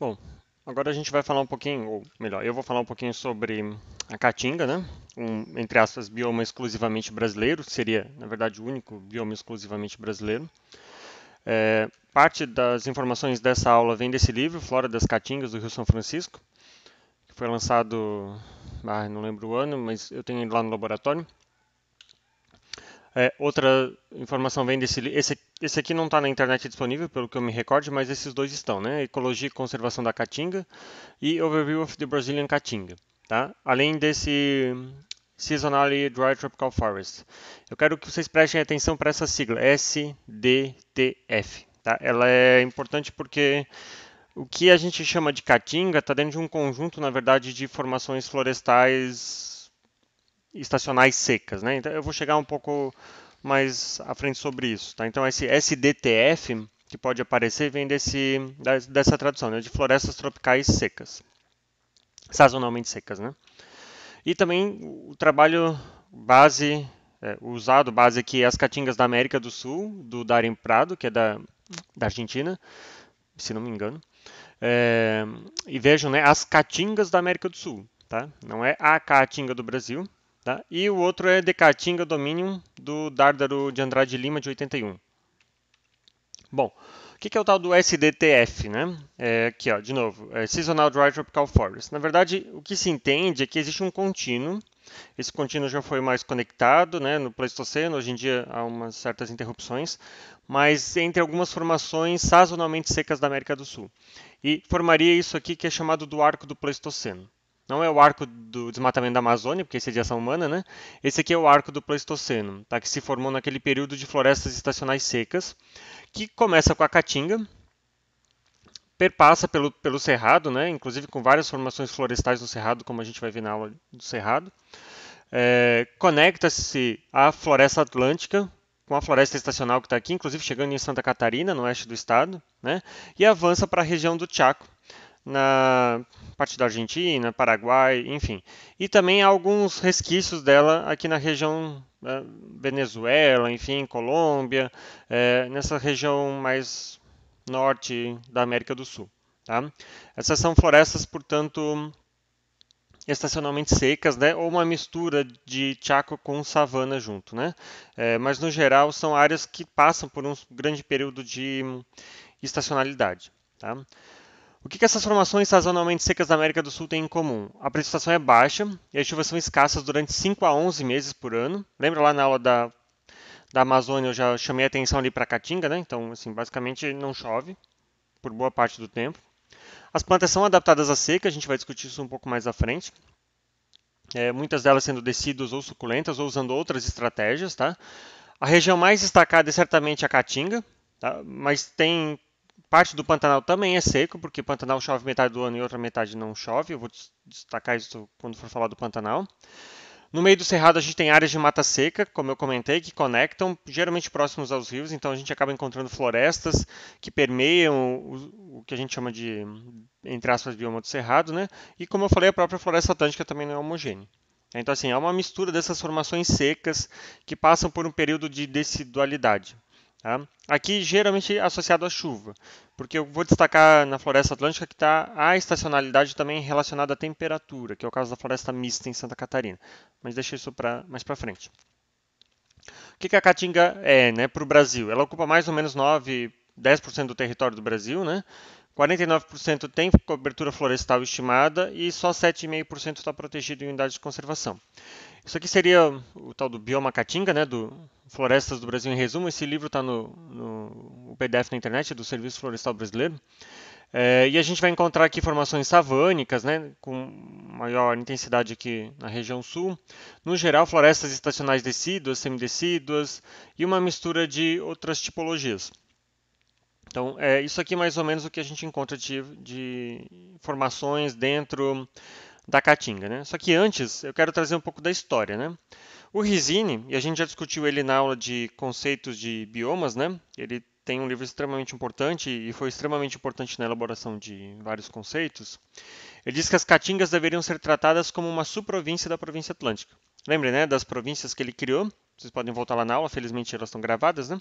Bom, agora a gente vai falar um pouquinho, ou melhor, eu vou falar um pouquinho sobre a Caatinga, né? Um, entre aspas, bioma exclusivamente brasileiro, seria, na verdade, o único bioma exclusivamente brasileiro. É, parte das informações dessa aula vem desse livro, Flora das Caatingas, do Rio São Francisco, que foi lançado, ah, não lembro o ano, mas eu tenho lá no laboratório. É, outra informação vem desse esse, esse aqui não está na internet disponível, pelo que eu me recorde, mas esses dois estão, né? Ecologia e Conservação da Caatinga e Overview of the Brazilian Caatinga, tá? Além desse Seasonally Dry Tropical Forest. Eu quero que vocês prestem atenção para essa sigla, SDTF, tá? Ela é importante porque o que a gente chama de caatinga está dentro de um conjunto, na verdade, de formações florestais estacionais secas, né? Então eu vou chegar um pouco mais à frente sobre isso, tá? Então esse SDTF que pode aparecer vem desse dessa tradução, né? De florestas tropicais secas, sazonalmente secas, né? E também o trabalho base é, usado base aqui é as caatingas da América do Sul, do Darim Prado, que é da, da Argentina, se não me engano. É, e vejam, né, as caatingas da América do Sul, tá? Não é a caatinga do Brasil, Tá? E o outro é Decatinga Dominium, do Dárdaro de Andrade Lima, de 81. Bom, o que, que é o tal do SDTF? Né? É, aqui, ó, de novo, é Seasonal Dry Tropical Forest. Na verdade, o que se entende é que existe um contínuo. Esse contínuo já foi mais conectado né, no Pleistoceno, hoje em dia há umas certas interrupções, mas entre algumas formações sazonalmente secas da América do Sul. E formaria isso aqui que é chamado do Arco do Pleistoceno. Não é o arco do desmatamento da Amazônia, porque é ação humana, né? Esse aqui é o arco do Pleistoceno, tá? que se formou naquele período de florestas estacionais secas, que começa com a Caatinga, perpassa pelo, pelo Cerrado, né? inclusive com várias formações florestais no Cerrado, como a gente vai ver na aula do Cerrado. É, Conecta-se à floresta atlântica, com a floresta estacional que está aqui, inclusive chegando em Santa Catarina, no oeste do estado, né? e avança para a região do Chaco, na parte da Argentina, Paraguai, enfim. E também alguns resquícios dela aqui na região da né, Venezuela, enfim, Colômbia, é, nessa região mais norte da América do Sul. Tá? Essas são florestas, portanto, estacionalmente secas, né? ou uma mistura de chaco com savana junto. Né? É, mas, no geral, são áreas que passam por um grande período de estacionalidade. Tá? O que, essas formações sazonalmente secas da América do Sul têm em comum? A precipitação é baixa e as chuvas são escassas durante 5 a 11 meses por ano. Lembra lá na aula da, da Amazônia eu já chamei a atenção ali para a Caatinga, né? Então, assim, basicamente não chove por boa parte do tempo. As plantas são adaptadas à seca, a gente vai discutir isso um pouco mais à frente. É, muitas delas sendo descidas ou suculentas ou usando outras estratégias, tá? A região mais destacada é certamente a Caatinga, tá? mas tem Parte do Pantanal também é seco, porque Pantanal chove metade do ano e outra metade não chove. Eu vou destacar isso quando for falar do Pantanal. No meio do cerrado a gente tem áreas de mata seca, como eu comentei, que conectam, geralmente próximos aos rios, então a gente acaba encontrando florestas que permeiam o, o que a gente chama de, entre aspas, bioma do cerrado, né? E como eu falei, a própria floresta atlântica também não é homogênea. Então, assim, é uma mistura dessas formações secas que passam por um período de decidualidade. Tá? Aqui geralmente é associado à chuva, porque eu vou destacar na floresta atlântica que está a estacionalidade também relacionada à temperatura, que é o caso da floresta mista em Santa Catarina, mas deixa isso para mais para frente. O que, que a Caatinga é né, para o Brasil? Ela ocupa mais ou menos 9, 10% do território do Brasil, né? 49% tem cobertura florestal estimada e só 7,5% está protegido em unidades de conservação. Isso aqui seria o tal do bioma Caatinga, né, do Florestas do Brasil em resumo. Esse livro está no, no PDF na internet do Serviço Florestal Brasileiro. É, e a gente vai encontrar aqui formações savânicas, né, com maior intensidade aqui na região sul. No geral, florestas estacionais decíduas, semidecíduas e uma mistura de outras tipologias. Então, é isso aqui mais ou menos o que a gente encontra de, de informações dentro da Caatinga. Né? Só que antes, eu quero trazer um pouco da história. Né? O Rizini, e a gente já discutiu ele na aula de conceitos de biomas, né? ele tem um livro extremamente importante e foi extremamente importante na elaboração de vários conceitos. Ele diz que as caatingas deveriam ser tratadas como uma subprovíncia da província atlântica. Lembre, né, das províncias que ele criou. Vocês podem voltar lá na aula, felizmente elas estão gravadas, né?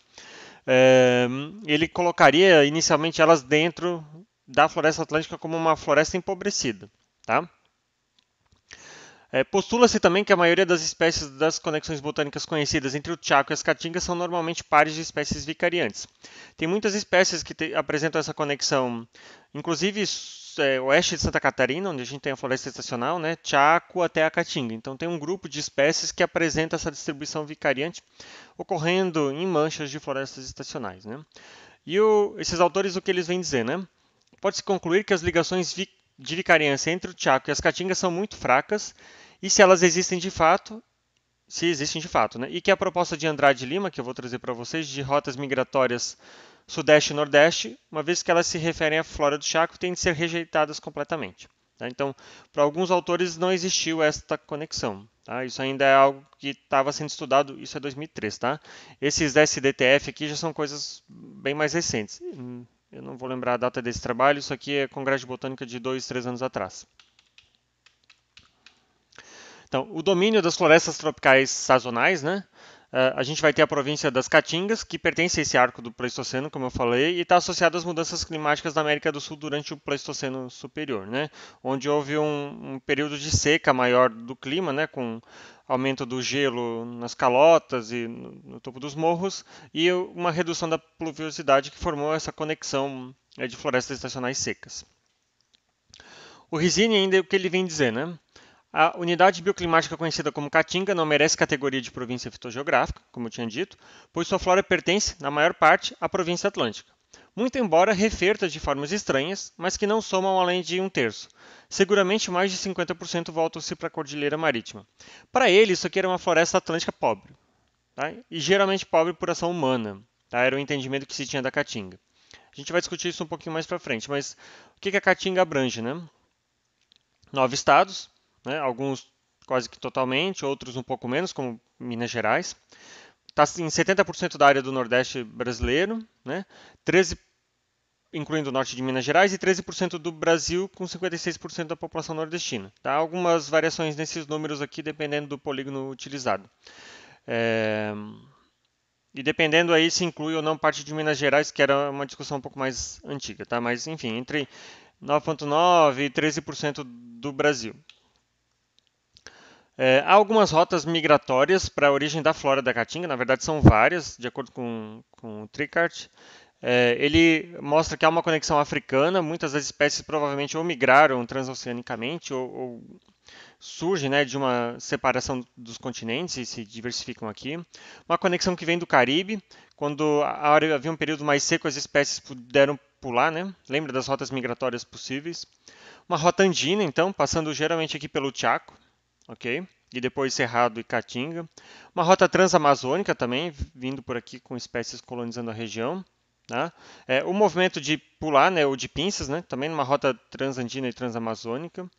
ele colocaria inicialmente elas dentro da floresta atlântica como uma floresta empobrecida. Tá? É, Postula-se também que a maioria das espécies das conexões botânicas conhecidas entre o Chaco e as Caatingas são normalmente pares de espécies vicariantes. Tem muitas espécies que te, apresentam essa conexão, inclusive é, oeste de Santa Catarina, onde a gente tem a floresta estacional, né, Chaco até a Caatinga. Então tem um grupo de espécies que apresenta essa distribuição vicariante ocorrendo em manchas de florestas estacionais. Né? E o, esses autores, o que eles vêm dizer? Né? Pode-se concluir que as ligações vi, de vicariância entre o Chaco e as Caatingas são muito fracas, e se elas existem de fato, se existem de fato, né? e que a proposta de Andrade Lima, que eu vou trazer para vocês, de rotas migratórias Sudeste e Nordeste, uma vez que elas se referem à flora do Chaco, têm de ser rejeitadas completamente. Tá? Então, para alguns autores não existiu esta conexão. Tá? Isso ainda é algo que estava sendo estudado, isso é 2003. Tá? Esses SDTF aqui já são coisas bem mais recentes. Eu não vou lembrar a data desse trabalho, isso aqui é Congresso de Botânica de dois, três anos atrás. Então, o domínio das florestas tropicais sazonais, né? Ah, a gente vai ter a província das Caatingas, que pertence a esse arco do Pleistoceno, como eu falei, e está associada às mudanças climáticas da América do Sul durante o Pleistoceno Superior, né? onde houve um, um período de seca maior do clima, né? com aumento do gelo nas calotas e no, no topo dos morros, e uma redução da pluviosidade que formou essa conexão né, de florestas estacionais secas. O Rizini ainda é o que ele vem dizer, né? A unidade bioclimática conhecida como Caatinga não merece categoria de província fitogeográfica, como eu tinha dito, pois sua flora pertence, na maior parte, à província atlântica. Muito embora referta de formas estranhas, mas que não somam além de um terço. Seguramente mais de 50% voltam-se para a Cordilheira Marítima. Para ele, isso aqui era uma floresta atlântica pobre, tá? e geralmente pobre por ação humana. Tá? Era o entendimento que se tinha da Caatinga. A gente vai discutir isso um pouquinho mais para frente, mas o que a Caatinga abrange? Né? Nove estados, né? alguns quase que totalmente, outros um pouco menos, como Minas Gerais. Está em 70% da área do Nordeste brasileiro, né? 13, incluindo o norte de Minas Gerais, e 13% do Brasil, com 56% da população nordestina. Tá? Algumas variações nesses números aqui, dependendo do polígono utilizado. É... E dependendo aí se inclui ou não parte de Minas Gerais, que era uma discussão um pouco mais antiga, tá? Mas enfim, entre 9,9% e 13% do Brasil. É, há algumas rotas migratórias para a origem da flora da Caatinga, na verdade são várias, de acordo com, com o Trickart. É, ele mostra que há uma conexão africana, muitas das espécies provavelmente ou migraram transoceanicamente ou, ou surgem né, de uma separação dos continentes e se diversificam aqui. Uma conexão que vem do Caribe, quando havia um período mais seco, as espécies puderam pular, né? lembra das rotas migratórias possíveis. Uma rota andina, então, passando geralmente aqui pelo Chaco, ok? E depois Cerrado e Caatinga. Uma rota transamazônica também, vindo por aqui com espécies colonizando a região. Tá? É, o movimento de pular, né, ou de pinças, né, também numa rota transandina e transamazônica.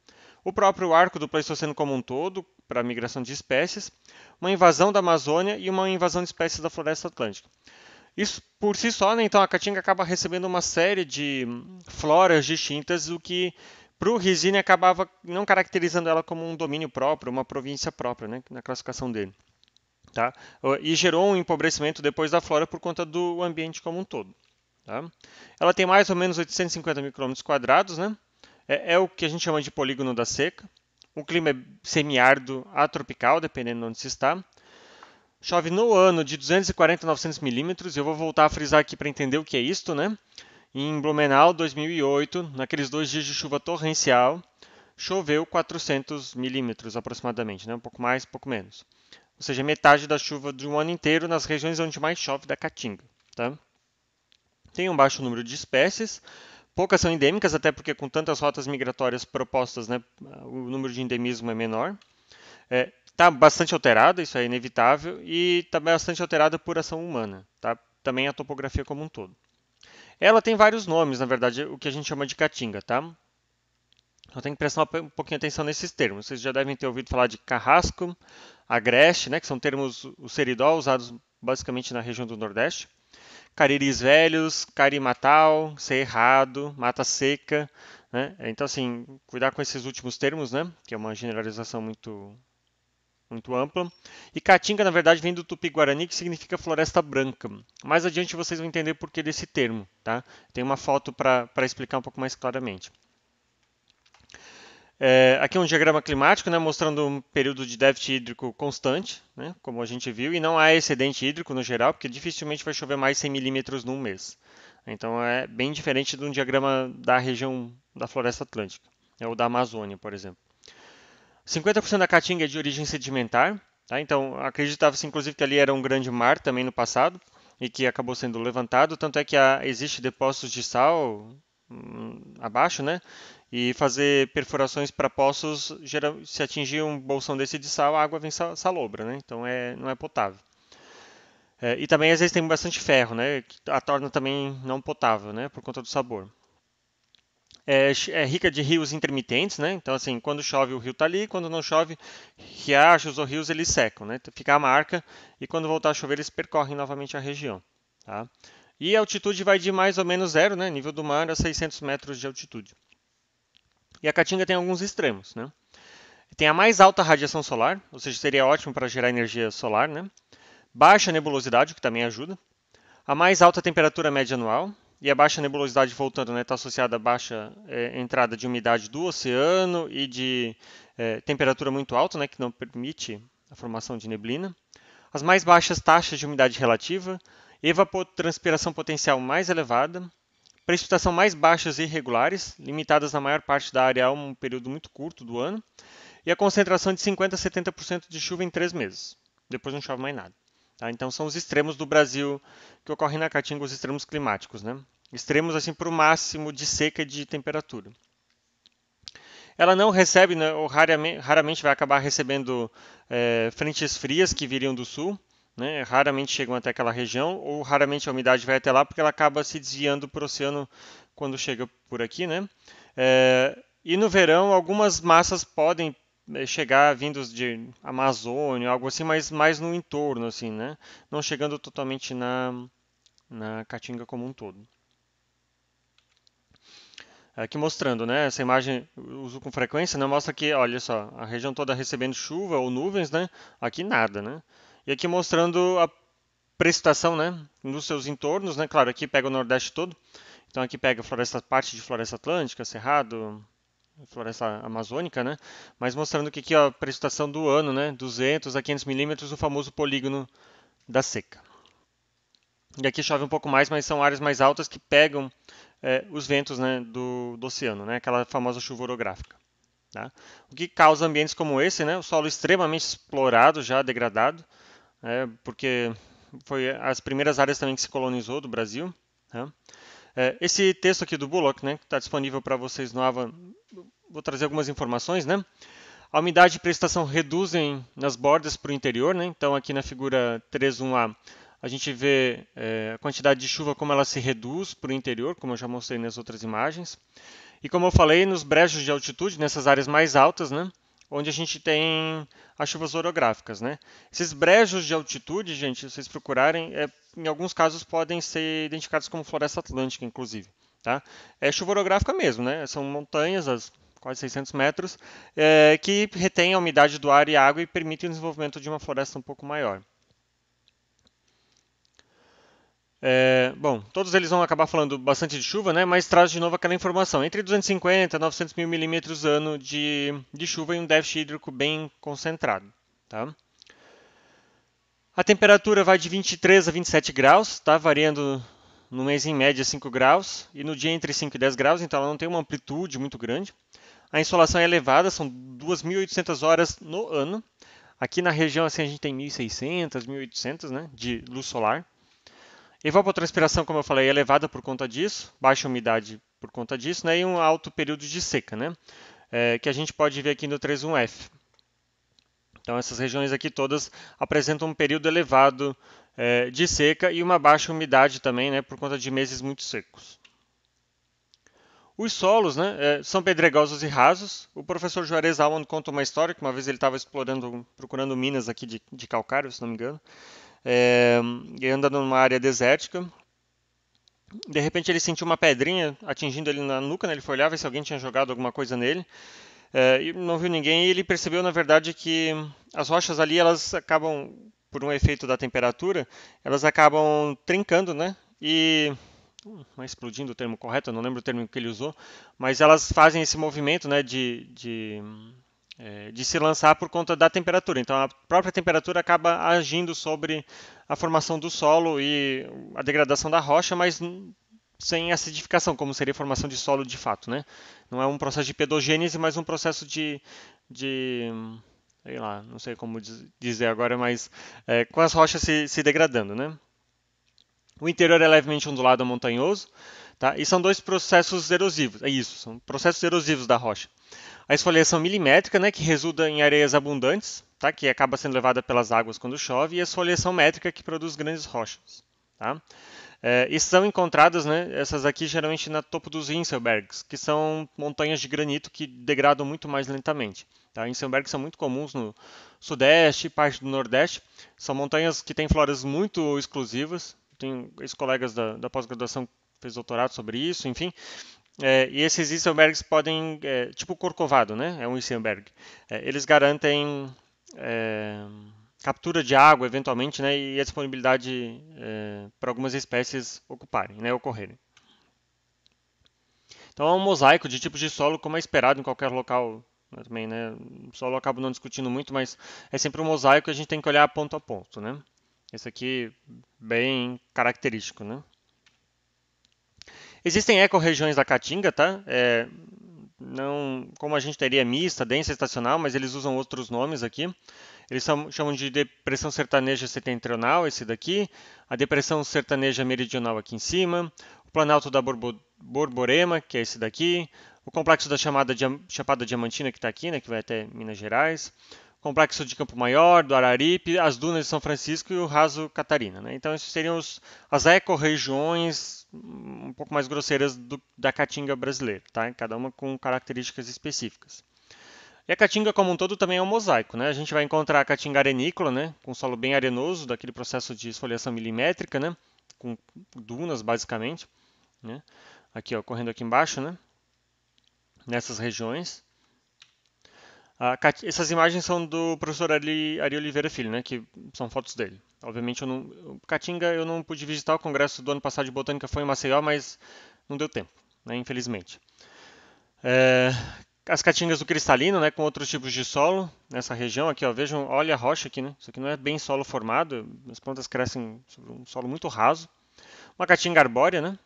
O próprio arco do Pleistoceno como um todo, para a migração de espécies. Uma invasão da Amazônia e uma invasão de espécies da floresta atlântica. Isso por si só, né, então a Caatinga acaba recebendo uma série de hum, floras distintas, o que para o Resine acabava não caracterizando ela como um domínio próprio, uma província própria, né, na classificação dele. Tá? E gerou um empobrecimento depois da flora por conta do ambiente como um todo. Tá? Ela tem mais ou menos 850 mil quilômetros quadrados, né? É, é, o que a gente chama de polígono da seca. O clima é semiárido a tropical, dependendo de onde se está. Chove no ano de 240 a 900 milímetros. Eu vou voltar a frisar aqui para entender o que é isto, né? Em Blumenau, 2008, naqueles dois dias de chuva torrencial, choveu 400 milímetros aproximadamente, né? um pouco mais, um pouco menos. Ou seja, metade da chuva de um ano inteiro nas regiões onde mais chove da Caatinga. Tá? Tem um baixo número de espécies, poucas são endêmicas, até porque com tantas rotas migratórias propostas, né, o número de endemismo é menor. Está é, tá bastante alterada, isso é inevitável, e está bastante alterada por ação humana, tá? também a topografia como um todo. Ela tem vários nomes, na verdade, o que a gente chama de caatinga, tá? Então tem que prestar um pouquinho atenção nesses termos. Vocês já devem ter ouvido falar de carrasco, agreste, né, que são termos, o seridó, usados basicamente na região do Nordeste. Cariris velhos, carimatal, cerrado, mata seca. Né? Então, assim, cuidar com esses últimos termos, né? que é uma generalização muito muito ampla. E Caatinga, na verdade, vem do Tupi-Guarani, que significa floresta branca. Mais adiante vocês vão entender por que desse termo. Tá? Tem uma foto para explicar um pouco mais claramente. É, aqui é um diagrama climático, né, mostrando um período de déficit hídrico constante, né, como a gente viu, e não há excedente hídrico no geral, porque dificilmente vai chover mais 100 milímetros num mês. Então é bem diferente de um diagrama da região da floresta atlântica, né, ou da Amazônia, por exemplo. 50% da caatinga é de origem sedimentar, tá? então acreditava-se inclusive que ali era um grande mar também no passado e que acabou sendo levantado, tanto é que há, existe depósitos de sal hum, abaixo, né? E fazer perfurações para poços, geral, se atingir um bolsão desse de sal, a água vem sal, salobra, né? Então é, não é potável. É, e também às vezes tem bastante ferro, né? Que a torna também não potável, né? Por conta do sabor é, é, rica de rios intermitentes, né? Então, assim, quando chove o rio está ali, quando não chove, riachos ou rios eles secam, né? Então, fica a marca e quando voltar a chover eles percorrem novamente a região, tá? E a altitude vai de mais ou menos zero, né? Nível do mar a 600 metros de altitude. E a Caatinga tem alguns extremos, né? Tem a mais alta radiação solar, ou seja, seria ótimo para gerar energia solar, né? Baixa nebulosidade, o que também ajuda. A mais alta temperatura média anual, e a baixa nebulosidade, voltando, está né? associada à baixa é, entrada de umidade do oceano e de é, temperatura muito alta, né, que não permite a formação de neblina. As mais baixas taxas de umidade relativa, evapotranspiração potencial mais elevada, precipitação mais baixas e irregulares, limitadas na maior parte da área a um período muito curto do ano, e a concentração de 50% a 70% de chuva em três meses. Depois não chove mais nada. Tá? Então são os extremos do Brasil que ocorrem na Caatinga, os extremos climáticos, né? Extremos assim para o máximo de seca e de temperatura. Ela não recebe, né, ou raramente, raramente vai acabar recebendo é, frentes frias que viriam do sul, né? raramente chegam até aquela região, ou raramente a umidade vai até lá, porque ela acaba se desviando para o oceano quando chega por aqui. Né? É, e no verão, algumas massas podem né, chegar vindos de Amazônia, algo assim, mas mais no entorno, assim, né? Não chegando totalmente na, na Caatinga como um todo. Aqui mostrando, né? Essa imagem uso com frequência, né? Mostra que, olha só, a região toda recebendo chuva ou nuvens, né? Aqui nada, né? E aqui mostrando a precipitação né? Nos seus entornos, né? Claro, aqui pega o Nordeste todo. Então aqui pega floresta, parte de floresta atlântica, cerrado, floresta amazônica, né? Mas mostrando que aqui a precipitação do ano, né? 200 a 500 milímetros, o famoso polígono da seca. E aqui chove um pouco mais, mas são áreas mais altas que pegam é, os ventos né, do, do, oceano, né? Aquela famosa chuva orográfica. Tá? O que causa ambientes como esse, né? O solo extremamente explorado, já degradado, é, porque foi as primeiras áreas também que se colonizou do Brasil. né? É, esse texto aqui do Bullock, né, que está disponível para vocês no Ava, vou trazer algumas informações, né? A umidade e prestação reduzem nas bordas para o interior, né? Então aqui na figura 3.1a a gente vê é, a quantidade de chuva como ela se reduz para o interior, como eu já mostrei nas outras imagens. E como eu falei, nos brejos de altitude, nessas áreas mais altas, né? onde a gente tem as chuvas orográficas, né? Esses brejos de altitude, gente, se vocês procurarem, é, em alguns casos podem ser identificados como floresta atlântica, inclusive, tá? É chuva orográfica mesmo, né? São montanhas, as quase 600 metros, é, que retém a umidade do ar e água e permitem o desenvolvimento de uma floresta um pouco maior. É, bom, todos eles vão acabar falando bastante de chuva, né? Mas traz de novo aquela informação. Entre 250 e 900 mil milímetros ano de, de chuva e um déficit hídrico bem concentrado, tá? A temperatura vai de 23 a 27 graus, tá? Variando no mês em média 5 graus e no dia entre 5 e 10 graus, então ela não tem uma amplitude muito grande. A insolação é elevada, são 2.800 horas no ano. Aqui na região assim a gente tem 1.600, 1.800, né, de luz solar. Evapotranspiração, como eu falei, é elevada por conta disso, baixa umidade por conta disso, né, e um alto período de seca, né, é, que a gente pode ver aqui no 31F. Então, essas regiões aqui todas apresentam um período elevado é, de seca e uma baixa umidade também, né, por conta de meses muito secos. Os solos né, é, são pedregosos e rasos. O professor Juarez Alman conta uma história que uma vez ele estava explorando, procurando minas aqui de, de calcário, se não me engano, é, ele anda numa área desértica. De repente ele sentiu uma pedrinha atingindo ele na nuca, né? ele foi olhar ver se alguém tinha jogado alguma coisa nele. É, e não viu ninguém e ele percebeu na verdade que as rochas ali elas acabam por um efeito da temperatura, elas acabam trincando, né? E não hum, é explodindo o termo correto, eu não lembro o termo que ele usou, mas elas fazem esse movimento, né, de, de é, de se lançar por conta da temperatura. Então, a própria temperatura acaba agindo sobre a formação do solo e a degradação da rocha, mas sem acidificação, como seria a formação de solo de fato. Né? Não é um processo de pedogênese, mas um processo de, de sei lá, não sei como dizer agora, mas é, com as rochas se, se, degradando, né? O interior é levemente ondulado montanhoso, tá? E são dois processos erosivos, é isso, são processos erosivos da rocha. A esfoliação milimétrica, né, que resulta em areias abundantes, tá, que acaba sendo levada pelas águas quando chove, e a esfoliação métrica, que produz grandes rochas. Tá? É, e são encontradas, né, essas aqui, geralmente no topo dos Inselbergs, que são montanhas de granito que degradam muito mais lentamente. Tá? Inselbergs são muito comuns no Sudeste e parte do Nordeste. São montanhas que têm floras muito exclusivas. Tenho ex-colegas da, da pós-graduação que fez doutorado sobre isso, enfim. É, e esses icebergs podem, é, tipo o Corcovado, né? É um iceberg. É, eles garantem é, captura de água, eventualmente, né? E a disponibilidade é, para algumas espécies ocuparem, né? Ocorrerem. Então é um mosaico de tipos de solo, como é esperado em qualquer local né, também, né? O solo eu acabo não discutindo muito, mas é sempre um mosaico que a gente tem que olhar ponto a ponto, né? Esse aqui bem característico, né? Existem ecorregiões da Caatinga, tá? É, não, como a gente teria mista, densa estacional, mas eles usam outros nomes aqui. Eles são, chamam de depressão sertaneja setentrional, esse daqui, a depressão sertaneja meridional aqui em cima, o planalto da Borbo, Borborema, que é esse daqui, o complexo da chamada Diam, Chapada Diamantina, que está aqui, né, que vai até Minas Gerais, o complexo de Campo Maior, do Araripe, as dunas de São Francisco e o raso Catarina. Né? Então, esses seriam os, as ecorregiões um pouco mais grosseiras do, da caatinga brasileira, tá? cada uma com características específicas. E a caatinga como um todo também é um mosaico. Né? A gente vai encontrar a caatinga arenícola, né? com solo bem arenoso, daquele processo de esfoliação milimétrica, né? com dunas basicamente. Né? Aqui, ó, correndo aqui embaixo, né? nessas regiões. Essas imagens são do professor Ari, Ari Oliveira Filho, né? Que são fotos dele. Obviamente, eu não... Caatinga eu não pude visitar o congresso do ano passado de botânica foi em Maceió, mas não deu tempo, né? Infelizmente. É... As caatingas do cristalino, né? Com outros tipos de solo nessa região aqui, ó. Vejam, olha a rocha aqui, né? Isso aqui não é bem solo formado. As plantas crescem sobre um solo muito raso. Uma caatinga arbórea, né?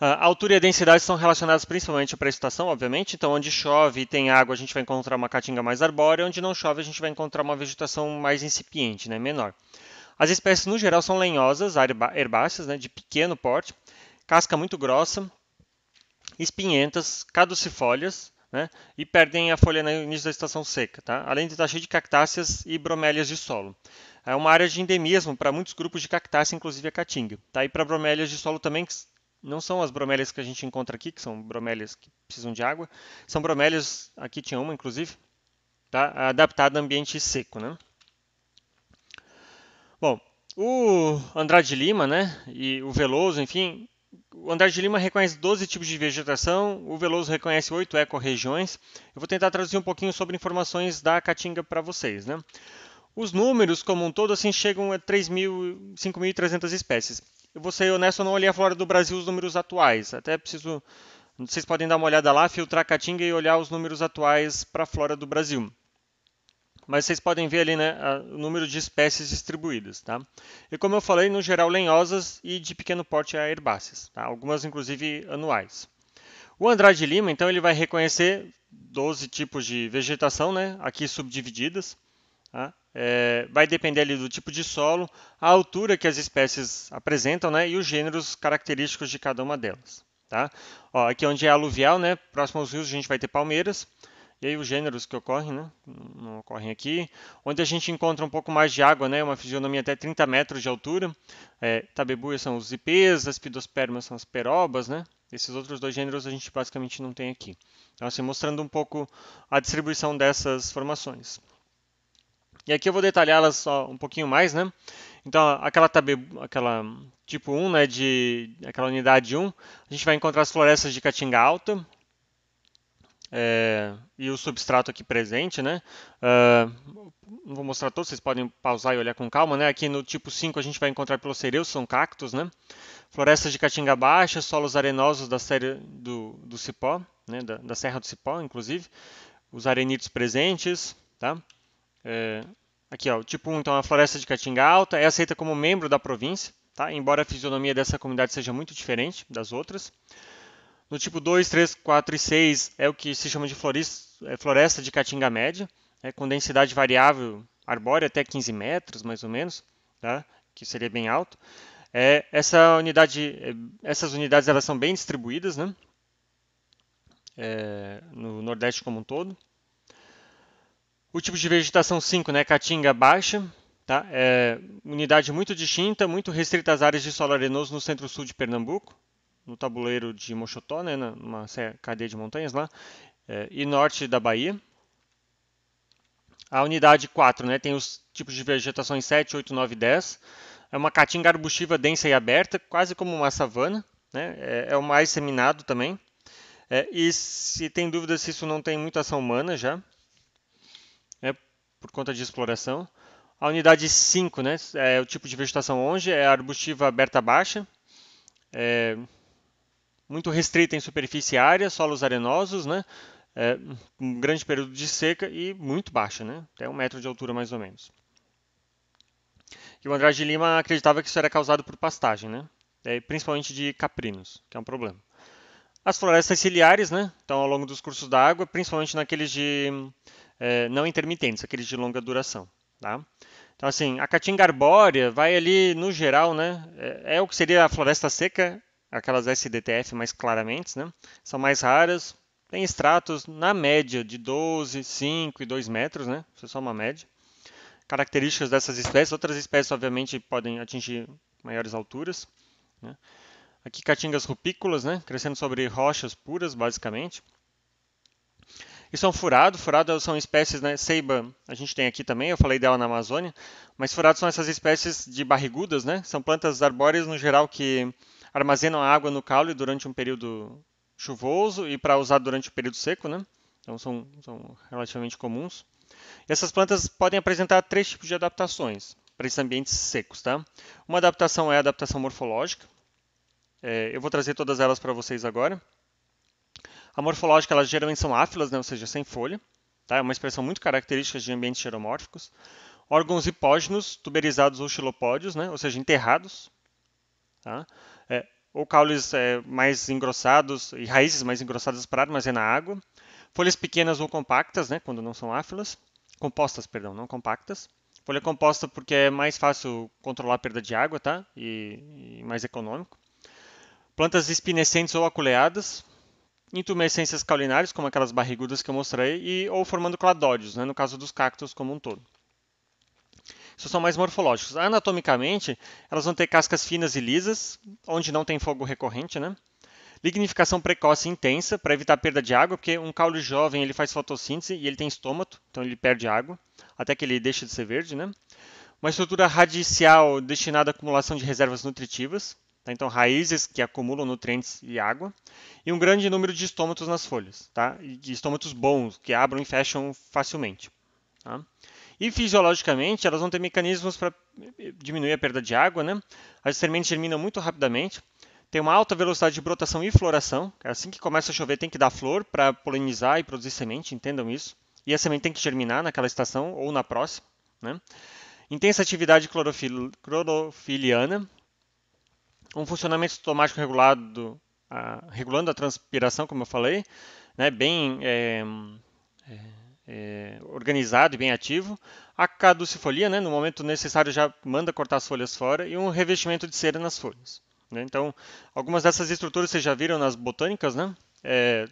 A ah, altura e a densidade são relacionadas principalmente à precipitação, obviamente. Então, onde chove e tem água, a gente vai encontrar uma caatinga mais arbórea. Onde não chove, a gente vai encontrar uma vegetação mais incipiente, né, menor. As espécies, no geral, são lenhosas, herbáceas, né, de pequeno porte, casca muito grossa, espinhentas, caducifólias, né, e perdem a folha no início da estação seca, tá? além de estar cheio de cactáceas e bromélias de solo. É uma área de endemismo para muitos grupos de cactáceas, inclusive a caatinga. Tá? E para bromélias de solo também, não são as bromélias que a gente encontra aqui, que são bromélias que precisam de água. São bromélias, aqui tinha uma inclusive, tá? adaptada a ambiente seco. Né? Bom, o Andrade Lima né, e o Veloso, enfim, o Andrade Lima reconhece 12 tipos de vegetação, o Veloso reconhece 8 ecorregiões. Eu vou tentar traduzir um pouquinho sobre informações da Caatinga para vocês. Né? Os números, como um todo, assim, chegam a 5.300 espécies eu vou ser honesto, eu não olhei fora do Brasil os números atuais. Até preciso. Vocês podem dar uma olhada lá, filtrar a Caatinga e olhar os números atuais para a flora do Brasil. Mas vocês podem ver ali né, o número de espécies distribuídas. Tá? E como eu falei, no geral lenhosas e de pequeno porte a herbáceas, tá? algumas inclusive anuais. O Andrade Lima, então, ele vai reconhecer 12 tipos de vegetação, né, aqui subdivididas. Tá? É, vai depender ali do tipo de solo, a altura que as espécies apresentam né, e os gêneros característicos de cada uma delas. Tá? Ó, aqui é onde é aluvial, né, próximo aos rios, a gente vai ter palmeiras, e aí os gêneros que ocorrem, né, não ocorrem aqui. Onde a gente encontra um pouco mais de água, né, uma fisionomia até 30 metros de altura. É, são os ipês, as pidospermas são as perobas, né, esses outros dois gêneros a gente basicamente não tem aqui. Então, assim, mostrando um pouco a distribuição dessas formações. E aqui eu vou detalhá-las só um pouquinho mais, né? Então, aquela tabela, aquela tipo 1, né, de aquela unidade 1, a gente vai encontrar as florestas de caatinga alta é, e o substrato aqui presente, né? Uh, vou mostrar todos, vocês podem pausar e olhar com calma, né? Aqui no tipo 5 a gente vai encontrar cereus são cactos, né? Florestas de caatinga baixa, solos arenosos da série do, do cipó, né? Da, da, Serra do Cipó, inclusive, os arenitos presentes, tá? É, aqui, ó, o tipo 1, então, é a floresta de caatinga alta, é aceita como membro da província, tá? embora a fisionomia dessa comunidade seja muito diferente das outras. No tipo 2, 3, 4 e 6 é o que se chama de é, floresta de caatinga média, é, com densidade variável arbórea até 15 metros, mais ou menos, tá? que seria bem alto. É, essa unidade, é, essas unidades elas são bem distribuídas né? É, no Nordeste como um todo. O tipo de vegetação 5, né, caatinga baixa, tá? É unidade muito distinta, muito restrita às áreas de solo arenoso no centro-sul de Pernambuco, no tabuleiro de Mochotó, né, numa cadeia de montanhas lá, é, e norte da Bahia. A unidade 4, né, tem os tipos de vegetações 7, 8, 9 10. É uma caatinga arbustiva densa e aberta, quase como uma savana, né? É, é o mais seminado também. É, e se tem dúvida se isso não tem muita ação humana já, por conta de exploração. A unidade 5, né, é o tipo de vegetação onde é arbustiva aberta baixa, é muito restrita em superfície área, solos arenosos, né, é um grande período de seca e muito baixa, né, até um metro de altura mais ou menos. E o Andrade de Lima acreditava que isso era causado por pastagem, né, é, principalmente de caprinos, que é um problema. As florestas ciliares, né, então ao longo dos cursos d'água, principalmente naqueles de é, não intermitentes, aqueles de longa duração. Tá? Então, assim, a caatinga arbórea vai ali, no geral, né, é, é o que seria a floresta seca, aquelas SDTF mais claramente, né, são mais raras, tem extratos na média de 12, 5 e 2 metros, né? Isso é só uma média. Características dessas espécies, outras espécies obviamente podem atingir maiores alturas. Né? Aqui caatingas rupícolas, né? Crescendo sobre rochas puras, basicamente. E são furados, furados são espécies, né, seiba, a gente tem aqui também, eu falei dela na Amazônia, mas furados são essas espécies de barrigudas, né? São plantas arbóreas no geral que armazenam água no caule durante um período chuvoso e para usar durante o período seco, né? Então são, são relativamente comuns. E essas plantas podem apresentar três tipos de adaptações para esses ambientes secos, tá? Uma adaptação é a adaptação morfológica. É, eu vou trazer todas elas para vocês agora. A morfológica, elas geralmente são áfilas, né, ou seja, sem folha. Tá? É uma expressão muito característica de ambientes xeromórficos. Órgãos hipógenos, tuberizados ou xilopódios, né, ou seja, enterrados. Tá? É, ou caules é, mais engrossados e raízes mais engrossadas para armazenar é água. Folhas pequenas ou compactas, né, quando não são áfilas. Compostas, perdão, não compactas. Folha composta porque é mais fácil controlar a perda de água, tá? E, e mais econômico. Plantas espinescentes ou aculeadas, intumescências caulinares, como aquelas barrigudas que eu mostrei, e, ou formando cladódios, né, no caso dos cactos como um todo. Isso são mais morfológicos. Anatomicamente, elas vão ter cascas finas e lisas, onde não tem fogo recorrente, né? Lignificação precoce e intensa, para evitar perda de água, porque um caule jovem ele faz fotossíntese e ele tem estômato, então ele perde água, até que ele deixe de ser verde, né? Uma estrutura radicial destinada à acumulação de reservas nutritivas, Tá? Então, raízes que acumulam nutrientes e água. E um grande número de estômatos nas folhas. Tá? E estômatos bons, que abram e fecham facilmente. Tá? E fisiologicamente, elas vão ter mecanismos para eh, diminuir a perda de água. Né? As sementes germinam muito rapidamente. Tem uma alta velocidade de brotação e floração. É assim que começa a chover, tem que dar flor para polinizar e produzir semente, entendam isso. E a semente tem que germinar naquela estação ou na próxima. Né? Intensa atividade clorofil... clorofiliana, um funcionamento automático regulado, a, regulando a transpiração, como eu falei, né, bem é, é, é, organizado e bem ativo. A caducifolia, né, no momento necessário, já manda cortar as folhas fora e um revestimento de cera nas folhas. Né? Então, algumas dessas estruturas vocês já viram nas botânicas, né? É,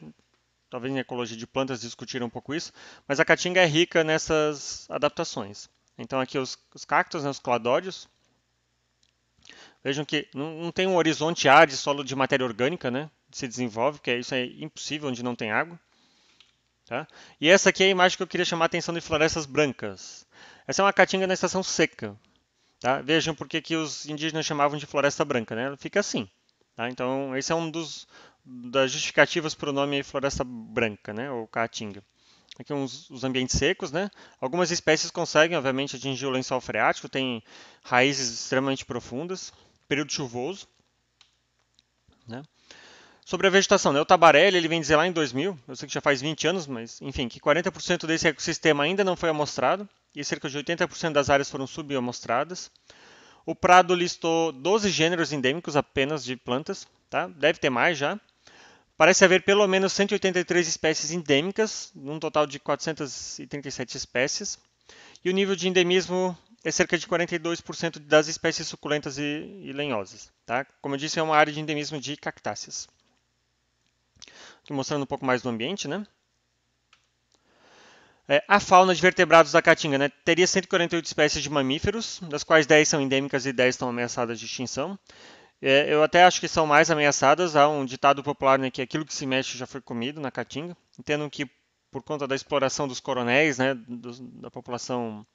talvez em ecologia de plantas discutiram um pouco isso, mas a caatinga é rica nessas adaptações. Então, aqui os, os cactos, né, os cladódios, Vejam que não, tem um horizonte A de solo de matéria orgânica, né? Se desenvolve, porque é isso é impossível onde não tem água. Tá? E essa aqui é a imagem que eu queria chamar a atenção de florestas brancas. Essa é uma caatinga na estação seca. Tá? Vejam por que os indígenas chamavam de floresta branca. Né? Ela fica assim. Tá? Então, esse é um dos das justificativas para o nome floresta branca, né? ou caatinga. Aqui uns, os ambientes secos. Né? Algumas espécies conseguem, obviamente, atingir o lençol freático, tem raízes extremamente profundas período chuvoso. Né? Sobre a vegetação, né? o Tabarelli ele vem dizer lá em 2000, eu sei que já faz 20 anos, mas enfim, que 40% desse ecossistema ainda não foi amostrado e cerca de 80% das áreas foram subamostradas. O Prado listou 12 gêneros endêmicos apenas de plantas, tá? deve ter mais já. Parece haver pelo menos 183 espécies endêmicas, num total de 437 espécies. E o nível de endemismo é cerca de 42% das espécies suculentas e, e, lenhosas. Tá? Como eu disse, é uma área de endemismo de cactáceas. Aqui mostrando um pouco mais do ambiente. Né? É, a fauna de vertebrados da Caatinga né? teria 148 espécies de mamíferos, das quais 10 são endêmicas e 10 estão ameaçadas de extinção. É, eu até acho que são mais ameaçadas. Há um ditado popular né, que aquilo que se mexe já foi comido na Caatinga. Entendo que por conta da exploração dos coronéis, né, do, da população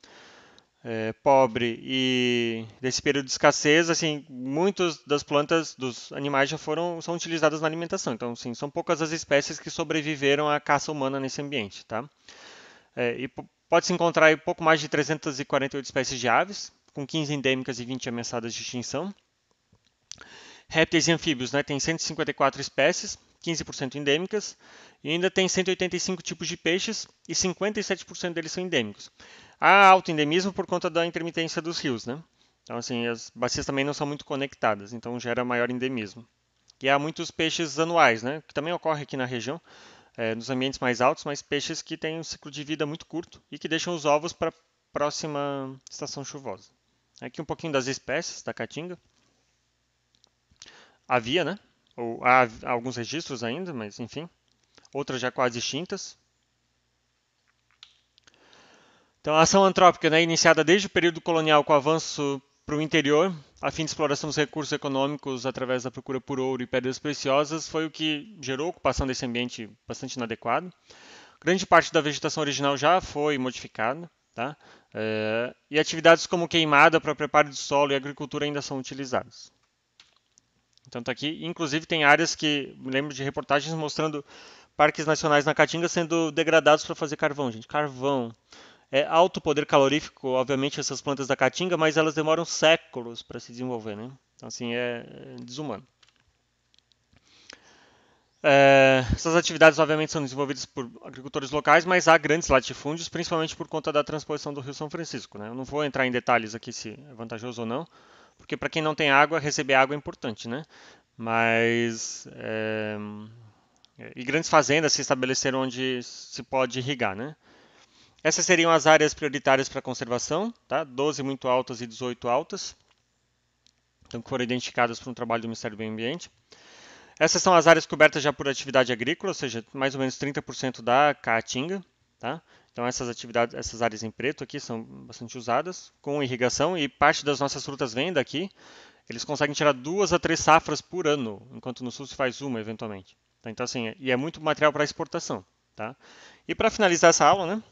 é, pobre e desse período de escassez, assim, muitas das plantas dos animais já foram são utilizadas na alimentação. Então, sim, são poucas as espécies que sobreviveram à caça humana nesse ambiente, tá? É, e pode se encontrar aí pouco mais de 348 espécies de aves, com 15 endêmicas e 20 ameaçadas de extinção. Répteis e anfíbios, né, tem 154 espécies, 15% endêmicas, e ainda tem 185 tipos de peixes e 57% deles são endêmicos. Há autoendemismo por conta da intermitência dos rios, né? Então, assim, as bacias também não são muito conectadas, então gera maior endemismo. E há muitos peixes anuais, né? Que também ocorre aqui na região, é, nos ambientes mais altos, mas peixes que têm um ciclo de vida muito curto e que deixam os ovos para a próxima estação chuvosa. Aqui um pouquinho das espécies da caatinga. Havia, né? Ou há, há alguns registros ainda, mas enfim. Outras já quase extintas, então, a ação antrópica, né, iniciada desde o período colonial com o avanço para o interior, a fim de exploração dos recursos econômicos através da procura por ouro e pedras preciosas, foi o que gerou a ocupação desse ambiente bastante inadequado. Grande parte da vegetação original já foi modificada, tá? É, e atividades como queimada para preparo de solo e agricultura ainda são utilizadas. Então tá aqui, inclusive tem áreas que lembro de reportagens mostrando parques nacionais na Caatinga sendo degradados para fazer carvão, gente, carvão é, alto poder calorífico, obviamente, essas plantas da caatinga, mas elas demoram séculos para se desenvolver, né? Então, assim, é, é, desumano. É, essas atividades, obviamente, são desenvolvidas por agricultores locais, mas há grandes latifúndios, principalmente por conta da transposição do Rio São Francisco. Né? Eu não vou entrar em detalhes aqui se é vantajoso ou não, porque para quem não tem água, receber água é importante, né? Mas é, é e grandes fazendas se estabeleceram onde se pode irrigar, né? Essas seriam as áreas prioritárias para conservação, tá? 12 muito altas e 18 altas, então, que foram identificadas por um trabalho do Ministério do Meio Ambiente. Essas são as áreas cobertas já por atividade agrícola, ou seja, mais ou menos 30% da caatinga. Tá? Então, essas atividades, essas áreas em preto aqui são bastante usadas, com irrigação, e parte das nossas frutas vem daqui. Eles conseguem tirar duas a três safras por ano, enquanto no sul se faz uma, eventualmente. Tá? Então, assim, e é muito material para exportação. Tá? E para finalizar essa aula, né,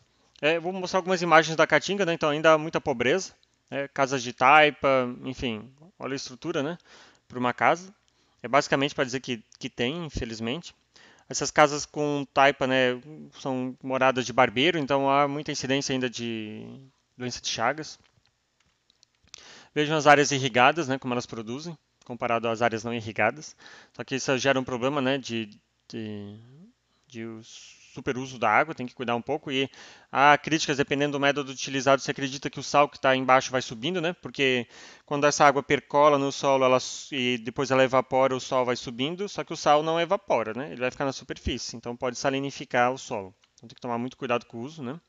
é, vou mostrar algumas imagens da Caatinga, né? então ainda há muita pobreza, né? casas de taipa, enfim, olha a estrutura né? para uma casa. É basicamente para dizer que, que tem, infelizmente. Essas casas com taipa né, são moradas de barbeiro, então há muita incidência ainda de doença de Chagas. Vejam as áreas irrigadas, né, como elas produzem, comparado às áreas não irrigadas. Só que isso gera um problema né, de, de, de os super uso da água, tem que cuidar um pouco. E há críticas, dependendo do método utilizado, se acredita que o sal que está embaixo vai subindo, né? Porque quando essa água percola no solo ela, e depois ela evapora, o sol vai subindo, só que o sal não evapora, né? Ele vai ficar na superfície, então pode salinificar o solo. Então tem que tomar muito cuidado com o uso, né?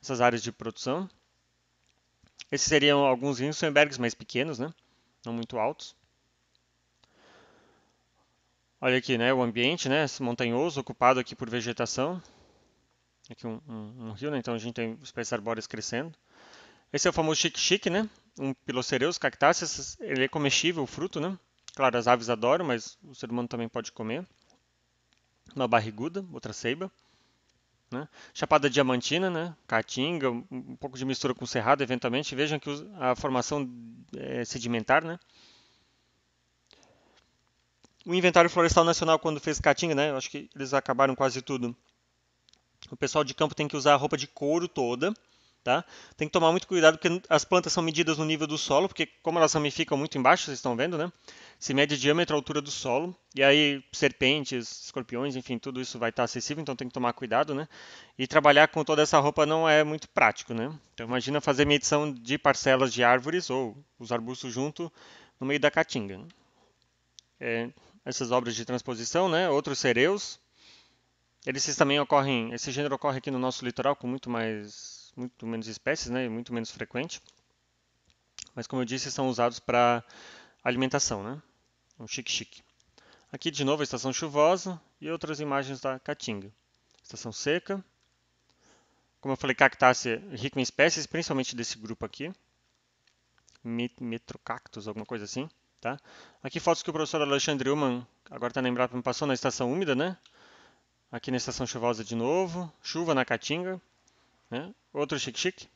Essas áreas de produção. Esses seriam alguns Hinsenbergs mais pequenos, né? Não muito altos. Olha aqui, né, o ambiente, né, montanhoso, ocupado aqui por vegetação. Aqui um, um, um rio, né, então a gente tem espécies arbóreas crescendo. Esse é o famoso chique-chique, né, um pilocereus cactáceas, ele é comestível, o fruto, né. Claro, as aves adoram, mas o ser humano também pode comer. Uma barriguda, outra seiba. Né? Chapada Diamantina, né? Caatinga, um pouco de mistura com Cerrado, eventualmente. Vejam que a formação é sedimentar, né? o Inventário Florestal Nacional, quando fez caatinga, né? acho que eles acabaram quase tudo. O pessoal de campo tem que usar a roupa de couro toda. Tá? Tem que tomar muito cuidado porque as plantas são medidas no nível do solo, porque como elas ramificam muito embaixo, vocês estão vendo, né? Se mede diâmetro a altura do solo, e aí serpentes, escorpiões, enfim, tudo isso vai estar acessível, então tem que tomar cuidado, né? E trabalhar com toda essa roupa não é muito prático, né? Então imagina fazer medição de parcelas de árvores ou os arbustos junto no meio da caatinga. Né? É, essas obras de transposição, né? Outros sereus. Eles também ocorrem, esse gênero ocorre aqui no nosso litoral com muito mais, muito menos espécies, né? E muito menos frequente. Mas como eu disse, são usados para alimentação, né? Um chique-chique. Aqui de novo a estação chuvosa e outras imagens da caatinga. Estação seca. Como eu falei, cactácea rica em espécies, principalmente desse grupo aqui. Metrocactus, alguma coisa assim. Tá? Aqui fotos que o professor Alexandre Uman, agora está lembrado, passou na estação úmida, né? Aqui na estação chuvosa de novo, chuva na Caatinga, né? Outro chique-chique,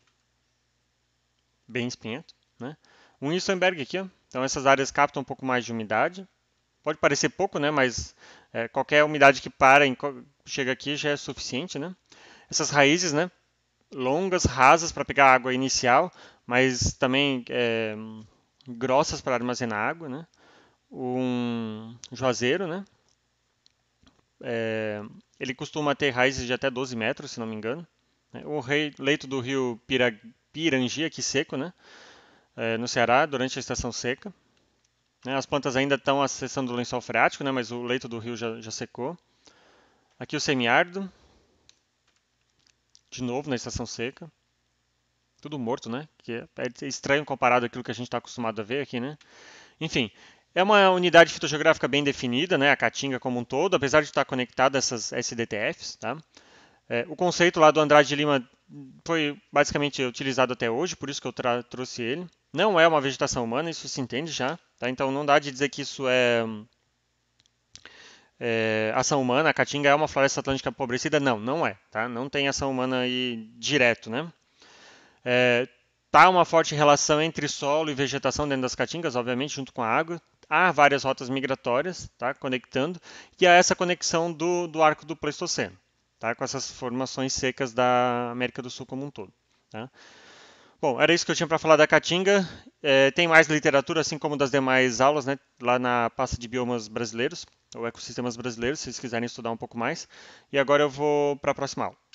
bem espinhento, né? Um Wittenberg aqui, ó. Então essas áreas captam um pouco mais de umidade. Pode parecer pouco, né? Mas é, qualquer umidade que para em, chega aqui já é suficiente, né? Essas raízes, né? Longas, rasas para pegar água inicial, mas também é, grossas para armazenar água, né? um juazeiro, né? É, ele costuma ter raízes de até 12 metros, se não me engano. Né? O rei, leito do rio Pira, Pirangi, aqui seco, né? É, no Ceará, durante a estação seca. Né? As plantas ainda estão acessando o lençol freático, né? mas o leito do rio já, já secou. Aqui o semiárido, de novo na estação seca tudo morto, né? Que é, é, estranho comparado àquilo que a gente está acostumado a ver aqui, né? Enfim, é uma unidade fitogeográfica bem definida, né? A caatinga como um todo, apesar de estar conectada a essas SDTFs, tá? É, o conceito lá do Andrade Lima foi basicamente utilizado até hoje, por isso que eu trouxe ele. Não é uma vegetação humana, isso se entende já, tá? Então não dá de dizer que isso é é, ação humana, a Caatinga é uma floresta atlântica empobrecida? Não, não é. Tá? Não tem ação humana aí direto. Né? É, tá uma forte relação entre solo e vegetação dentro das caatingas, obviamente, junto com a água. Há várias rotas migratórias tá, conectando, e há essa conexão do, do arco do Pleistoceno, tá, com essas formações secas da América do Sul como um todo. Tá. Bom, era isso que eu tinha para falar da Caatinga. É, tem mais literatura, assim como das demais aulas, né, lá na pasta de biomas brasileiros, ou ecossistemas brasileiros, se vocês quiserem estudar um pouco mais. E agora eu vou para a próxima aula.